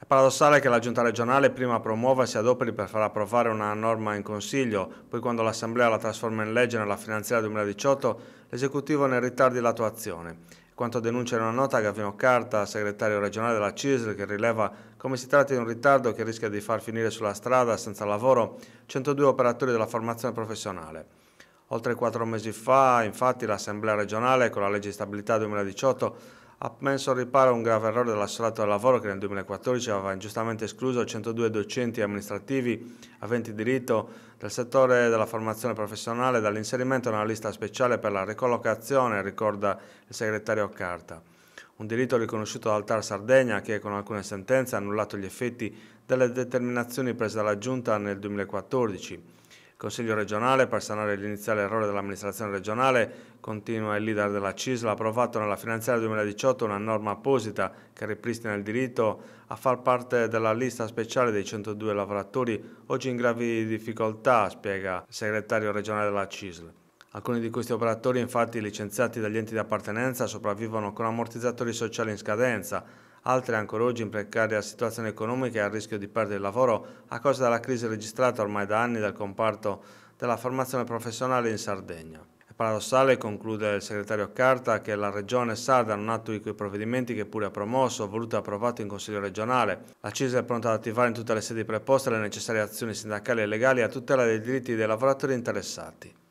È paradossale che la Giunta regionale prima promuova e si adoperi per far approvare una norma in Consiglio, poi quando l'Assemblea la trasforma in legge nella finanziaria 2018, l'esecutivo ne ritardi l'attuazione quanto denuncia in una nota Gavino Carta, segretario regionale della CISL, che rileva come si tratta di un ritardo che rischia di far finire sulla strada, senza lavoro, 102 operatori della formazione professionale. Oltre quattro mesi fa, infatti, l'Assemblea regionale, con la legge di stabilità 2018, ha messo al riparo un grave errore dell'assolato del lavoro che nel 2014 aveva ingiustamente escluso 102 docenti amministrativi aventi diritto del settore della formazione professionale dall'inserimento nella lista speciale per la ricollocazione, ricorda il segretario Carta. Un diritto riconosciuto dal TAR Sardegna che con alcune sentenze ha annullato gli effetti delle determinazioni prese dalla Giunta nel 2014. Il Consiglio regionale per sanare l'iniziale errore dell'amministrazione regionale, continua il leader della CISL, ha approvato nella finanziaria 2018 una norma apposita che ripristina il diritto a far parte della lista speciale dei 102 lavoratori oggi in gravi difficoltà, spiega il segretario regionale della CISL. Alcuni di questi operatori infatti licenziati dagli enti di appartenenza sopravvivono con ammortizzatori sociali in scadenza, altre ancora oggi in precaria situazione economica e a rischio di perdere il lavoro a causa della crisi registrata ormai da anni dal comparto della formazione professionale in Sardegna. È paradossale, conclude il segretario Carta, che la regione sarda non attui quei provvedimenti che pure ha promosso, voluto e approvato in Consiglio regionale. La CISA è pronta ad attivare in tutte le sedi preposte le necessarie azioni sindacali e legali a tutela dei diritti dei lavoratori interessati.